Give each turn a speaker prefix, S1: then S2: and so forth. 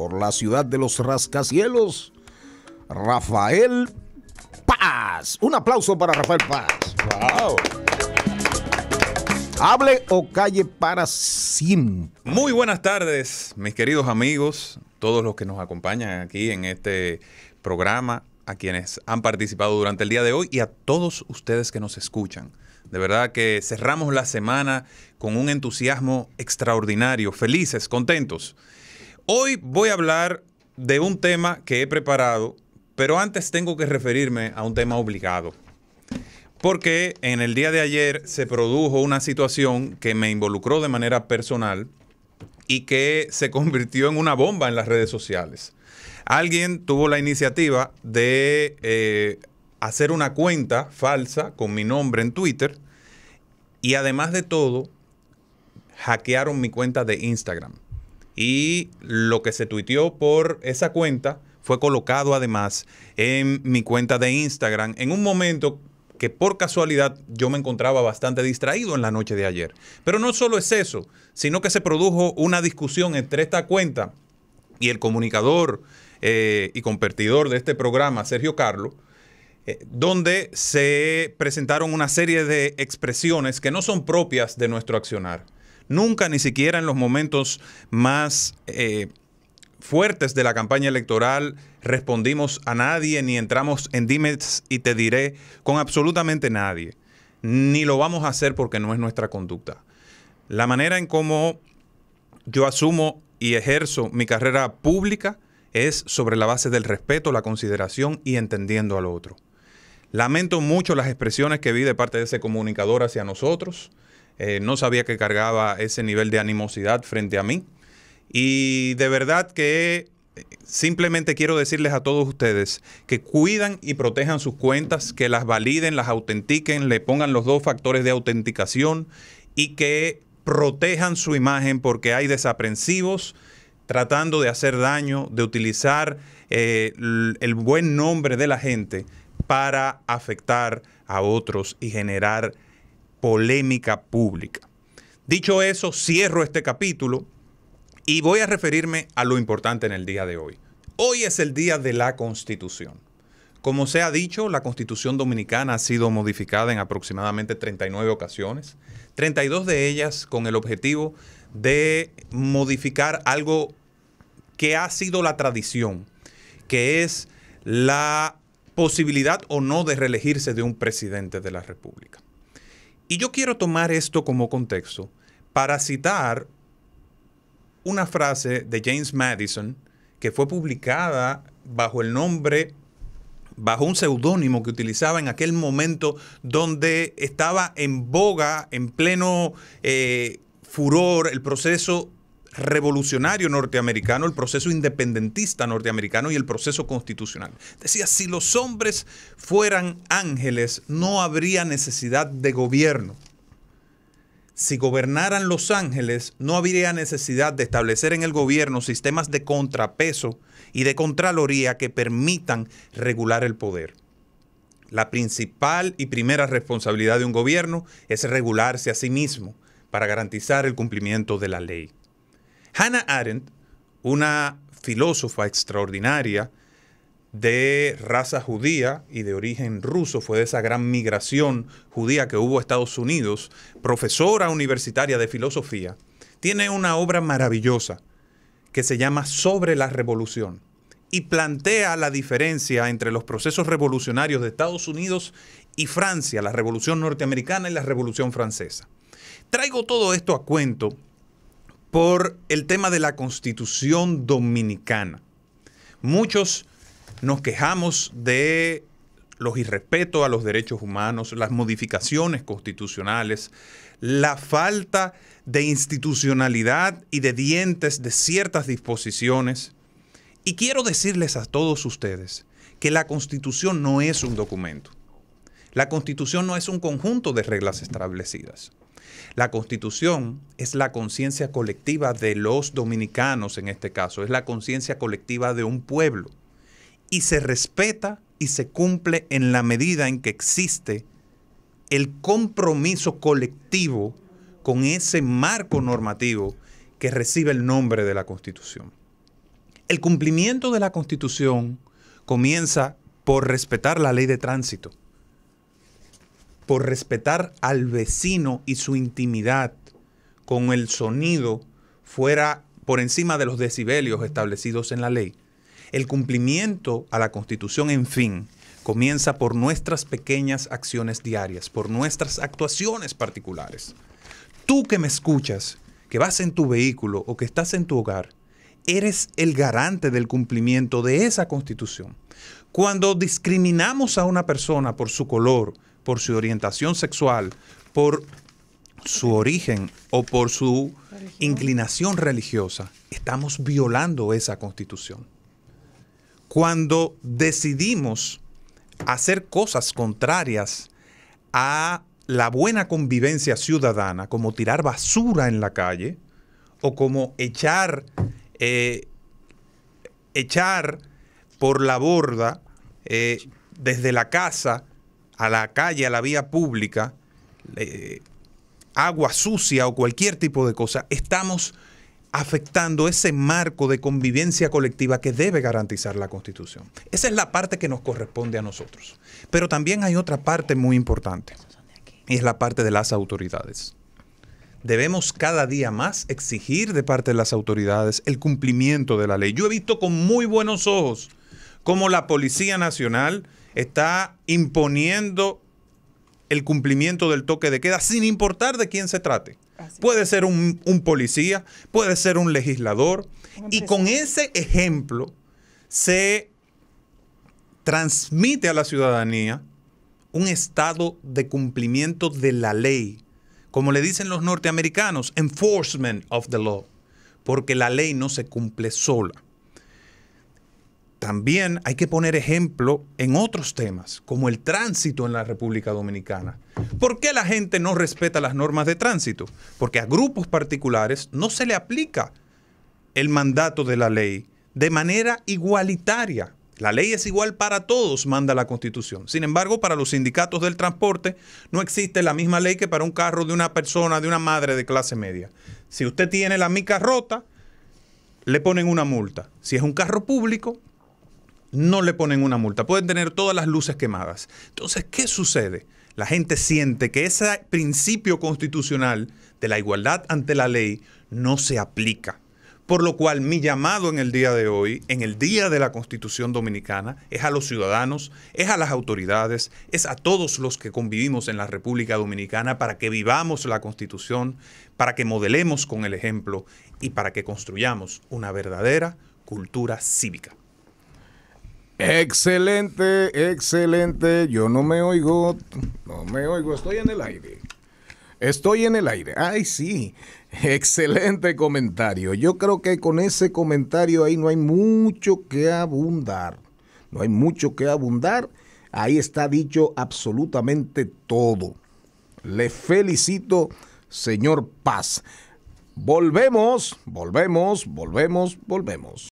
S1: por la ciudad de los rascacielos, Rafael Paz. Un aplauso para Rafael Paz. Wow. Hable o calle para siempre. Muy buenas tardes, mis queridos amigos, todos los que nos acompañan aquí en este programa, a quienes han participado durante el día de hoy y a todos ustedes que nos escuchan. De verdad que cerramos la semana con un entusiasmo extraordinario, felices, contentos. Hoy voy a hablar de un tema que he preparado, pero antes tengo que referirme a un tema obligado. Porque en el día de ayer se produjo una situación que me involucró de manera personal y que se convirtió en una bomba en las redes sociales. Alguien tuvo la iniciativa de eh, hacer una cuenta falsa con mi nombre en Twitter y además de todo, hackearon mi cuenta de Instagram y lo que se tuiteó por esa cuenta fue colocado además en mi cuenta de Instagram en un momento que por casualidad yo me encontraba bastante distraído en la noche de ayer. Pero no solo es eso, sino que se produjo una discusión entre esta cuenta y el comunicador eh, y compartidor de este programa, Sergio Carlo, eh, donde se presentaron una serie de expresiones que no son propias de nuestro accionar. Nunca, ni siquiera en los momentos más eh, fuertes de la campaña electoral, respondimos a nadie ni entramos en dimes y te diré con absolutamente nadie. Ni lo vamos a hacer porque no es nuestra conducta. La manera en cómo yo asumo y ejerzo mi carrera pública es sobre la base del respeto, la consideración y entendiendo al otro. Lamento mucho las expresiones que vi de parte de ese comunicador hacia nosotros. Eh, no sabía que cargaba ese nivel de animosidad frente a mí. Y de verdad que eh, simplemente quiero decirles a todos ustedes que cuidan y protejan sus cuentas, que las validen, las autentiquen, le pongan los dos factores de autenticación y que protejan su imagen porque hay desaprensivos tratando de hacer daño, de utilizar eh, el buen nombre de la gente para afectar a otros y generar polémica pública. Dicho eso, cierro este capítulo y voy a referirme a lo importante en el día de hoy. Hoy es el día de la Constitución. Como se ha dicho, la Constitución dominicana ha sido modificada en aproximadamente 39 ocasiones, 32 de ellas con el objetivo de modificar algo que ha sido la tradición, que es la posibilidad o no de reelegirse de un presidente de la República. Y yo quiero tomar esto como contexto para citar una frase de James Madison que fue publicada bajo el nombre, bajo un seudónimo que utilizaba en aquel momento donde estaba en boga, en pleno eh, furor, el proceso revolucionario norteamericano, el proceso independentista norteamericano y el proceso constitucional. Decía, si los hombres fueran ángeles, no habría necesidad de gobierno. Si gobernaran los ángeles, no habría necesidad de establecer en el gobierno sistemas de contrapeso y de contraloría que permitan regular el poder. La principal y primera responsabilidad de un gobierno es regularse a sí mismo para garantizar el cumplimiento de la ley. Hannah Arendt, una filósofa extraordinaria de raza judía y de origen ruso, fue de esa gran migración judía que hubo a Estados Unidos, profesora universitaria de filosofía, tiene una obra maravillosa que se llama Sobre la Revolución y plantea la diferencia entre los procesos revolucionarios de Estados Unidos y Francia, la Revolución Norteamericana y la Revolución Francesa. Traigo todo esto a cuento por el tema de la constitución dominicana. Muchos nos quejamos de los irrespetos a los derechos humanos, las modificaciones constitucionales, la falta de institucionalidad y de dientes de ciertas disposiciones. Y quiero decirles a todos ustedes que la constitución no es un documento. La constitución no es un conjunto de reglas establecidas. La constitución es la conciencia colectiva de los dominicanos en este caso, es la conciencia colectiva de un pueblo y se respeta y se cumple en la medida en que existe el compromiso colectivo con ese marco normativo que recibe el nombre de la Constitución. El cumplimiento de la Constitución comienza por respetar la ley de tránsito por respetar al vecino y su intimidad con el sonido fuera por encima de los decibelios establecidos en la ley. El cumplimiento a la Constitución, en fin, comienza por nuestras pequeñas acciones diarias, por nuestras actuaciones particulares. Tú que me escuchas, que vas en tu vehículo o que estás en tu hogar, eres el garante del cumplimiento de esa Constitución. Cuando discriminamos a una persona por su color, por su orientación sexual, por su origen o por su inclinación religiosa, estamos violando esa constitución. Cuando decidimos hacer cosas contrarias a la buena convivencia ciudadana, como tirar basura en la calle o como echar, eh, echar por la borda eh, desde la casa a la calle, a la vía pública, eh, agua sucia o cualquier tipo de cosa, estamos afectando ese marco de convivencia colectiva que debe garantizar la Constitución. Esa es la parte que nos corresponde a nosotros. Pero también hay otra parte muy importante, y es la parte de las autoridades. Debemos cada día más exigir de parte de las autoridades el cumplimiento de la ley. Yo he visto con muy buenos ojos cómo la Policía Nacional, está imponiendo el cumplimiento del toque de queda sin importar de quién se trate. puede ser un, policía, puede ser un legislador. y con ese ejemplo se transmite a la ciudadanía un estado de cumplimiento de la ley. Como le dicen los norteamericanos, enforcement of the law. Porque la ley no se cumple sola también hay que poner ejemplo en otros temas, como el tránsito en la República Dominicana. ¿Por qué la gente no respeta las normas de tránsito? Porque a grupos particulares no se le aplica el mandato de la ley de manera igualitaria. La ley es igual para todos, manda la Constitución. Sin embargo, para los sindicatos del transporte no existe la misma ley que para un carro de una persona, de una madre de clase media. Si usted tiene la mica rota, le ponen una multa. Si es un carro público, no le ponen una multa. Pueden tener todas las luces quemadas. Entonces, ¿qué sucede? La gente siente que ese principio constitucional de la igualdad ante la ley no se aplica. Por lo cual mi llamado en el día de hoy, en el día de la Constitución Dominicana, es a los ciudadanos, es a las autoridades, es a todos los que convivimos en la República Dominicana para que vivamos la Constitución, para que modelemos con el ejemplo y para que construyamos una verdadera cultura cívica. Excelente, excelente. Yo no me oigo, no me oigo, estoy en el aire. Estoy en el aire. Ay, sí. Excelente comentario. Yo creo que con ese comentario ahí no hay mucho que abundar. No hay mucho que abundar. Ahí está dicho absolutamente todo. Le felicito, señor Paz. Volvemos, volvemos, volvemos, volvemos.